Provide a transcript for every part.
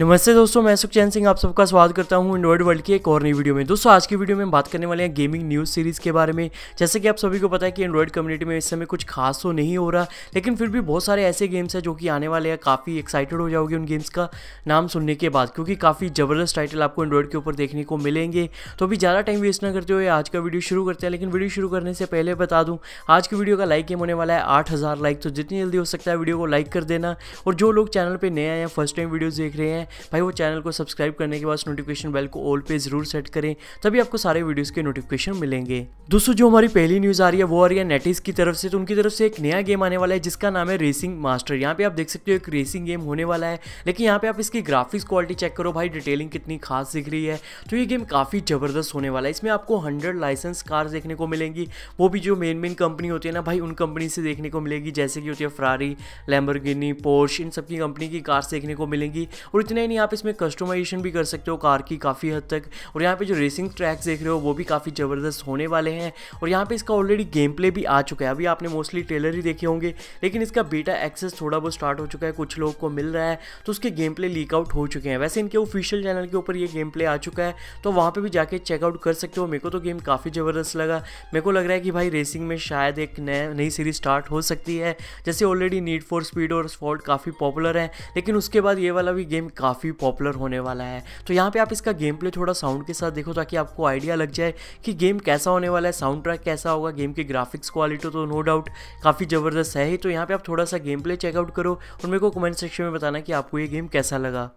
नमस्ते दोस्तों मैं सुखचैन सिंह आप सबका स्वागत करता हूं एंड्रॉइड वर्ल्ड की एक और नई वीडियो में दोस्तों आज की वीडियो में हम बात करने वाले हैं गेमिंग न्यूज़ सीरीज़ के बारे में जैसे कि आप सभी को पता है कि एंड्रॉइड कम्युनिटी में इस समय कुछ खास तो नहीं हो रहा लेकिन फिर भी बहुत सारे ऐसे गेम्स हैं जो कि आने वाले हैं काफ़ी एक्साइटेड हो जाओगे उन गेम्स का नाम सुनने के बाद क्योंकि काफ़ी ज़बरदस्त टाइटल आपको एंड्रॉइड के ऊपर देखने को मिलेंगे तो अभी ज़्यादा टाइम वेस्ट ना करते हुए आज का वीडियो शुरू करते हैं लेकिन वीडियो शुरू करने से पहले बता दूँ आज की वीडियो का लाइक एम होने वाला है आठ लाइक तो जितनी जल्दी हो सकता है वीडियो को लाइक कर देना और जो लोग चैनल पर नए आए हैं फर्स्ट टाइम वीडियो देख रहे हैं भाई वो चैनल को सब्सक्राइब करने के बाद नोटिफिकेशन बेल को ऑल पे जरूर सेट करें तभी आपको सारे वीडियोस के नोटिफिकेशन मिलेंगे दोस्तों जो हमारी पहली न्यूज आ रही है वो आ रही है नेटिस की तरफ से तो उनकी तरफ से एक नया गेम आने वाला है जिसका नाम है रेसिंग मास्टर यहाँ पे आप देख सकते हो एक रेसिंग गेम होने वाला है लेकिन यहाँ पे आप इसकी ग्राफिक्स क्वालिटी चेक करो भाई डिटेलिंग कितनी खास दिख रही है तो ये गेम काफी जबरदस्त होने वाला है इसमें आपको हंड्रेड लाइसेंस कार देखने को मिलेंगी वो भी जो मेन मेन कंपनी होती है ना भाई उन कंपनी से देखने को मिलेगी जैसे कि होती है फरारी लैम्बरगिनी पोर्श इन सबकी कंपनी की कार्स देखने को मिलेंगी और इतने नहीं आप इसमें कस्टमाइजेशन भी कर सकते हो कार की काफ़ी हद तक और यहाँ पे जो रेसिंग ट्रैक्स देख रहे हो वो भी काफ़ी ज़बरदस्त होने वाले हैं और यहाँ पे इसका ऑलरेडी गेम प्ले भी आ चुका है अभी आपने मोस्टली ट्रेलर ही देखे होंगे लेकिन इसका बीटा एक्सेस थोड़ा बहुत स्टार्ट हो चुका है कुछ लोग को मिल रहा है तो उसके गेम प्ले लीक आउट हो चुके हैं वैसे इनके ऑफिशियल चैनल के ऊपर ये गेम प्ले आ चुका है तो वहाँ पर भी जाके चेकआउट कर सकते हो मेरे को तो गेम काफ़ी ज़बरदस्त लगा मेरे को लग रहा है कि भाई रेसिंग में शायद एक नया नई सीरीज स्टार्ट हो सकती है जैसे ऑलरेडी नीड फॉर स्पीड और स्पॉट काफ़ी पॉपुलर है लेकिन उसके बाद ये वाला भी गेम काफ़ी पॉपुलर होने वाला है तो यहाँ पे आप इसका गेम प्ले थोड़ा साउंड के साथ देखो ताकि आपको आइडिया लग जाए कि गेम कैसा होने वाला है साउंड ट्रैक कैसा होगा गेम की ग्राफिक्स क्वालिटी तो नो डाउट काफ़ी ज़बरदस्त है ही तो यहाँ पर आप थोड़ा सा गेम प्ले चेकआउट करो और मेरे को कमेंट सेक्शन में बताना कि आपको ये गेम कैसा लगा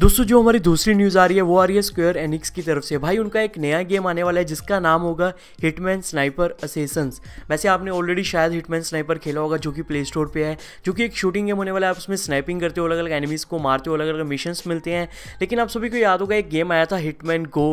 दोस्तों जो हमारी दूसरी न्यूज़ आ रही है वो आ रही है स्क्वेयर एनिक्स की तरफ से भाई उनका एक नया गेम आने वाला है जिसका नाम होगा हिटमैन स्नाइपर असेसन्स वैसे आपने ऑलरेडी शायद हिटमैन स्नाइपर खेला होगा जो कि प्ले स्टोर पर है जो कि एक शूटिंग गेम होने वाला है आप उसमें स्नाइपिंग करते हो अलग अलग एनिमीज़ को मारते हो अलग अलग मिशन मिलते हैं लेकिन आप सभी को याद होगा एक गेम आया था हिटमैन गो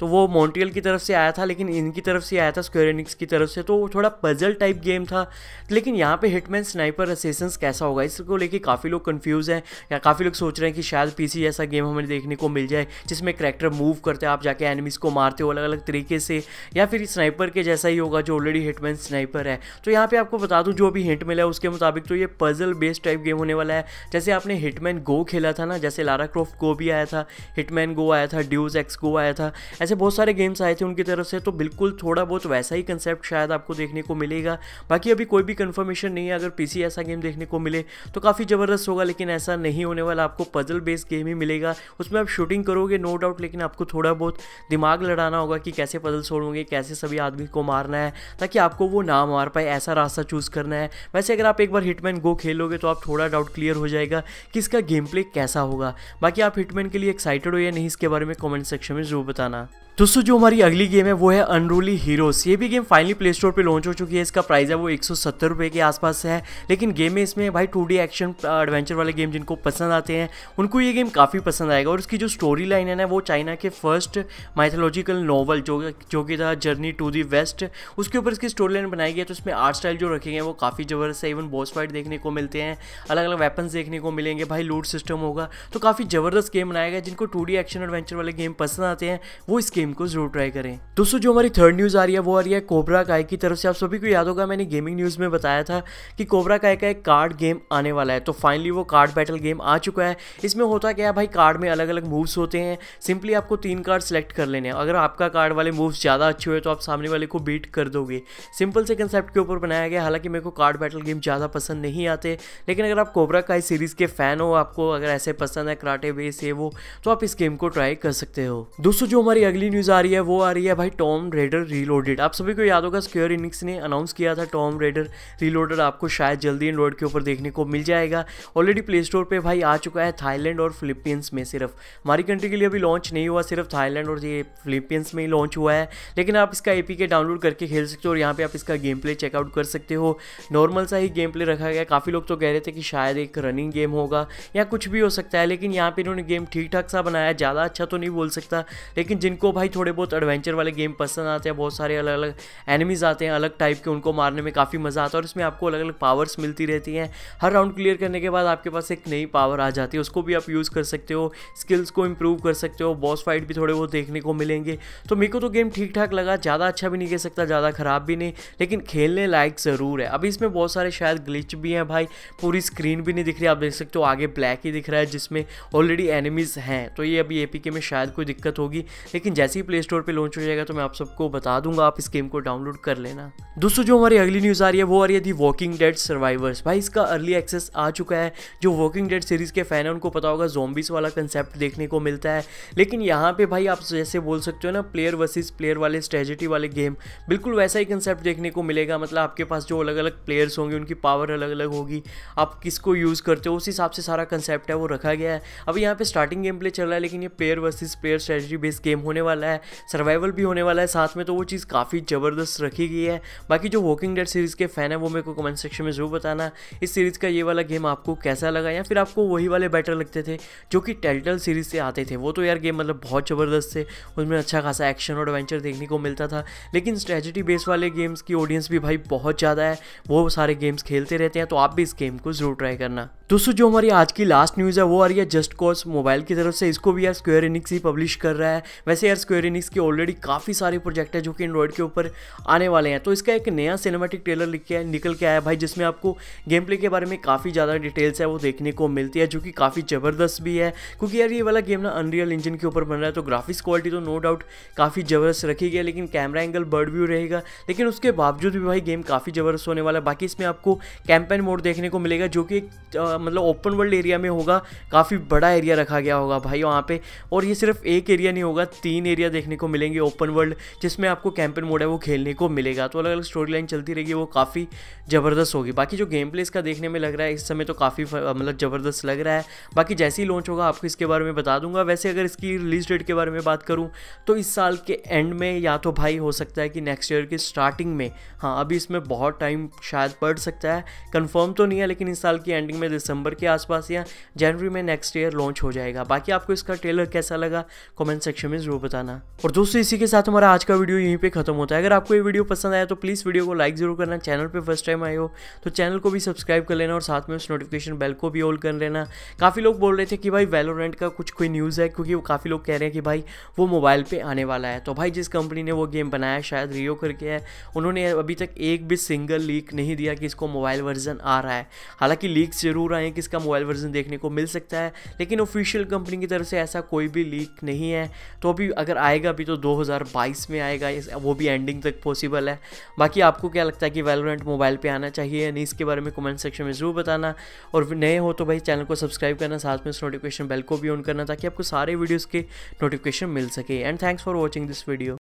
तो वो मॉन्ट्रियल की तरफ से आया था लेकिन इनकी तरफ से आया था स्क्वेयर एनिक्स की तरफ से तो वो थोड़ा पजल टाइप गेम था लेकिन यहाँ पर हिटमैन स्नाइपर असेसन्स कैसा होगा इसको लेके काफ़ी लोग कन्फ्यूज़ हैं या काफ़ी लोग सोच रहे हैं कि शायद पी ऐसा गेम हमें देखने को मिल जाए जिसमें करेक्टर मूव करते हैं आप जाके एनिमीज़ को मारते हो अलग अलग तरीके से या फिर स्नाइपर के जैसा ही होगा जो ऑलरेडी हिटमैन स्नाइपर है तो यहाँ पर आपको बता दूँ जो भी हिट मिला है उसके मुताबिक तो ये पजल बेस्ड टाइप गेम होने वाला है जैसे आपने हिटमैन गो खेला था ना जैसे लारा क्रॉफ्ट गो भी आया था हिटमैन गो आया था ड्यूज एक्स गो आया था ऐसे बहुत सारे गेम्स आए थे उनकी तरफ से तो बिल्कुल थोड़ा बहुत वैसा ही कंसेप्ट शायद आपको देखने को मिलेगा बाकी अभी कोई भी कंफर्मेशन नहीं है अगर पीसी ऐसा गेम देखने को मिले तो काफ़ी ज़बरदस्त होगा लेकिन ऐसा नहीं होने वाला आपको पजल बेस्ड गेम ही मिलेगा मिलेगा उसमें आप शूटिंग करोगे नो डाउट लेकिन आपको थोड़ा बहुत दिमाग लड़ाना होगा कि कैसे पदल छोड़ोगे कैसे सभी आदमी को मारना है ताकि आपको वो ना मार पाए ऐसा रास्ता चूज़ करना है वैसे अगर आप एक बार हिटमैन गो खेलोगे तो आप थोड़ा डाउट क्लियर हो जाएगा कि इसका गेम प्ले कैसा होगा बाकी आप हिटमैन के लिए एक्साइटेड हो या नहीं इसके बारे में कॉमेंट सेक्शन में ज़रूर बताना दोस्तों जो हमारी अगली गेम है वो है अनरूली हीरोस ये भी गेम फाइनली प्ले स्टोर पर लॉन्च हो चुकी है इसका प्राइस है वो एक सौ के आसपास है लेकिन गेम में इसमें भाई टू एक्शन एडवेंचर वाले गेम जिनको पसंद आते हैं उनको ये गेम काफ़ी पसंद आएगा और इसकी जो स्टोरी लाइन है ना वो चाइना के फर्स्ट माइथोलॉजिकल नॉवल जो जो कि था जर्नी टू दी वेस्ट उसके ऊपर इसकी स्टोरी लाइन बनाई गई है तो इसमें आर्ट स्टाइल जो रखे गए वो काफ़ी ज़बरदस्त है इवन बॉस फाइट देखने को मिलते हैं अलग अलग वेपन्स देखने को मिलेंगे भाई लूट सिस्टम होगा तो काफ़ी ज़बरदस्त गेम बनाएगा जिनको टू एक्शन एडवेंचर वाले गेम पसंद आते हैं वो इस गेम गेम को जरूर ट्राई करें दोस्तों जो हमारी थर्ड न्यूज़ आ रही है वो आ रही है कोबरा काय की तरफ से आप सभी को याद होगा मैंने गेमिंग न्यूज़ में बताया था कि कोबरा काय का एक कार्ड गेम आने वाला है तो फाइनली वो कार्ड बैटल गेम आ चुका है इसमें होता क्या है भाई कार्ड में अलग अलग मूव्स होते हैं सिंपली आपको तीन कार्ड सेलेक्ट कर लेने हैं अगर आपका कार्ड वाले मूव्स ज़्यादा अच्छे हुए तो आप सामने वाले को बीट कर दोगे सिंपल से कंसेप्ट के ऊपर बनाया गया हालांकि मेरे को कार्ड बैटल गेम ज़्यादा पसंद नहीं आते लेकिन अगर आप कोबरा काय सीरीज़ के फ़ैन हो आपको अगर ऐसे पसंद है कराटे बेस ये वो तो आप इस गेम को ट्राई कर सकते हो दोस्तों जो हमारी अगली न्यूज़ आ रही है वो आ रही है भाई टॉम रेडर रीलोडेड आप सभी को याद होगा स्क्योर इनिक्स ने अनाउंस किया था टॉम रेडर रीलोडेड आपको शायद जल्दी एंड्रॉयड के ऊपर देखने को मिल जाएगा ऑलरेडी प्ले स्टोर पर भाई आ चुका है थाईलैंड और फिलिपींस में सिर्फ हमारी कंट्री के लिए अभी लॉन्च नहीं हुआ सिर्फ थाईलैंड और ये फिलिपींस में ही लॉन्च हुआ है लेकिन आप इसका ए के डाउनलोड करके खेल सकते हो और यहाँ पर आप इसका गेम प्ले चेकआउट कर सकते हो नॉर्मल सा ही गेम प्ले रखा गया काफ़ी लोग तो कह रहे थे कि शायद एक रनिंग गेम होगा या कुछ भी हो सकता है लेकिन यहाँ पर इन्होंने गेम ठीक ठाक सा बनाया ज़्यादा अच्छा तो नहीं बोल सकता लेकिन जिनको भाई भाई थोड़े बहुत एडवेंचर वाले गेम पसंद आते हैं बहुत सारे अलग अलग एनिमीज़ आते हैं अलग टाइप के उनको मारने में काफ़ी मज़ा आता है और इसमें आपको अलग अलग पावर्स मिलती रहती हैं हर राउंड क्लियर करने के बाद आपके पास एक नई पावर आ जाती है उसको भी आप यूज़ कर सकते हो स्किल्स को इम्प्रूव कर सकते हो बॉस फाइट भी थोड़े बहुत देखने को मिलेंगे तो मेरे को तो गेम ठीक ठाक लगा ज़्यादा अच्छा भी नहीं कह सकता ज़्यादा ख़राब भी नहीं लेकिन खेलने लायक ज़रूर है अभी इसमें बहुत सारे शायद ग्लिच भी हैं भाई पूरी स्क्रीन भी नहीं दिख रही आप देख सकते हो आगे ब्लैक ही दिख रहा है जिसमें ऑलरेडी एनिमीज़ हैं तो ये अभी ए में शायद कोई दिक्कत होगी लेकिन जैसे ही प्ले स्टोर पर लॉन्च हो जाएगा तो मैं आप सबको बता दूंगा आप इस गेम को डाउनलोड कर लेना दोस्तों जो हमारी अगली न्यूज़ आ रही है वो आ रही है दी वॉकिंग डेड सर्वाइवर्स भाई इसका अर्ली एक्सेस आ चुका है जो वॉकिंग डेड सीरीज़ के फैन है उनको पता होगा जोम्बिस वाला कंसेप्ट देखने को मिलता है लेकिन यहाँ पे भाई आप जैसे बोल सकते हो ना प्लेयर वर्सेस प्लेयर वाले स्ट्रेजेटी वाले गेम बिल्कुल वैसा ही कंसेप्ट देखने को मिलेगा मतलब आपके पास जो अलग अलग प्लेयर्स होंगे उनकी पावर अलग अलग होगी आप किसको यूज़ करते हो उस हिसाब से सारा कंसेप्ट है वो रखा गया है अभी यहाँ पे स्टार्टिंग गेम प्ले चल रहा है लेकिन ये player versus player strategy based game होने वाला है वाला है सर्वाइवल भी होने वाला है साथ में तो वो चीज़ काफ़ी ज़बरदस्त रखी गई है बाकी जो वॉकिंग डेड सीरीज़ के फ़ैन है वो मेरे को कमेंट सेक्शन में ज़रूर बताना इस सीरीज़ का ये वाला गेम आपको कैसा लगा या फिर आपको वही वाले बेटर लगते थे जो कि टेल्टल सीरीज़ से आते थे वो तो यार गेम मतलब बहुत ज़बरदस्त थे उसमें अच्छा खासा एक्शन और एडवेंचर देखने को मिलता था लेकिन स्ट्रेटजी बेस वाले गेम्स की ऑडियंस भी भाई बहुत ज़्यादा है वो सारे गेम्स खेलते रहते हैं तो आप भी इस गेम को ज़रूर ट्राई करना दोस्तों जो हमारी आज की लास्ट न्यूज़ है वो आ रही है जस्ट कॉज मोबाइल की तरफ से इसको भी यार स्क्वेयर इनिक्स ही पब्लिश कर रहा है वैसे यार स्क्वेयर इनिक्स के ऑलरेडी काफ़ी सारे प्रोजेक्ट है जो कि एंड्रॉयड के ऊपर आने वाले हैं तो इसका एक नया सिनेमेटिक ट्रेलर लिख के निकल के आया भाई जिसमें आपको गेम प्ले के बारे में काफ़ी ज़्यादा डिटेल्स है वो देखने को मिलती है जो कि काफ़ी ज़बरदस्त भी है क्योंकि यार ये वाला गेम ना अनरियल इंजन के ऊपर बन रहा है तो ग्राफिक्स क्वालिटी तो नो डाउट काफ़ी ज़बरदस्त रखी गई लेकिन कैमरा एंगल बर्ड व्यू रहेगा लेकिन उसके बावजूद भी भाई गेम काफ़ी ज़बरदस्त होने वाला है बाकी इसमें आपको कैंपेन मोड देखने को मिलेगा जो कि मतलब ओपन वर्ल्ड एरिया में होगा काफ़ी बड़ा एरिया रखा गया होगा भाई वहाँ पर और ये सिर्फ एक एरिया नहीं होगा तीन एरिया देखने को मिलेंगे ओपन वर्ल्ड जिसमें आपको कैंपेन मोड है वो खेलने को मिलेगा तो अलग अलग स्टोरी लाइन चलती रहेगी वो काफ़ी ज़बरदस्त होगी बाकी जो गेम प्ले इसका देखने में लग रहा है इस समय तो काफ़ी मतलब ज़बरदस्त लग रहा है बाकी जैसे ही लॉन्च होगा आपको इसके बारे में बता दूंगा वैसे अगर इसकी रिलीज डेट के बारे में बात करूँ तो इस साल के एंड में या तो भाई हो सकता है कि नेक्स्ट ईयर की स्टार्टिंग में हाँ अभी इसमें बहुत टाइम शायद पड़ सकता है कन्फर्म तो नहीं है लेकिन इस साल की एंडिंग में दिसंबर के आसपास या जनवरी में नेक्स्ट ईयर लॉन्च हो जाएगा बाकी आपको इसका ट्रेलर कैसा लगा कमेंट सेक्शन में ज़रूर बताना बताना और दोस्तों इसी के साथ हमारा आज का वीडियो यहीं पे खत्म होता है अगर आपको ये वीडियो पसंद आया तो प्लीज़ वीडियो को लाइक जरूर करना चैनल पे फर्स्ट टाइम आए हो तो चैनल को भी सब्सक्राइब कर लेना और साथ में उस नोटिफिकेशन बेल को भी ऑल कर लेना काफ़ी लोग बोल रहे थे कि भाई वेलोरेंट का कुछ कोई न्यूज़ है क्योंकि वो काफ़ी लोग कह रहे हैं कि भाई वो मोबाइल पर आने वाला है तो भाई जिस कंपनी ने वो गेम बनाया शायद रियो करके है उन्होंने अभी तक एक भी सिंगल लीक नहीं दिया कि इसको मोबाइल वर्जन आ रहा है हालांकि लीक जरूर आए कि इसका मोबाइल वर्जन देखने को मिल सकता है लेकिन ऑफिशियल कंपनी की तरफ से ऐसा कोई भी लीक नहीं है तो अभी अगर अगर आएगा भी तो 2022 में आएगा वो भी एंडिंग तक पॉसिबल है बाकी आपको क्या लगता है कि वेलोरेंट मोबाइल पे आना चाहिए या नहीं इसके बारे में कमेंट सेक्शन में ज़रूर बताना और नए हो तो भाई चैनल को सब्सक्राइब करना साथ में इस नोटिफिकेशन बेल को भी ऑन करना ताकि आपको सारे वीडियोज़ के नोटिफिकेशन मिल सके and thanks for watching this video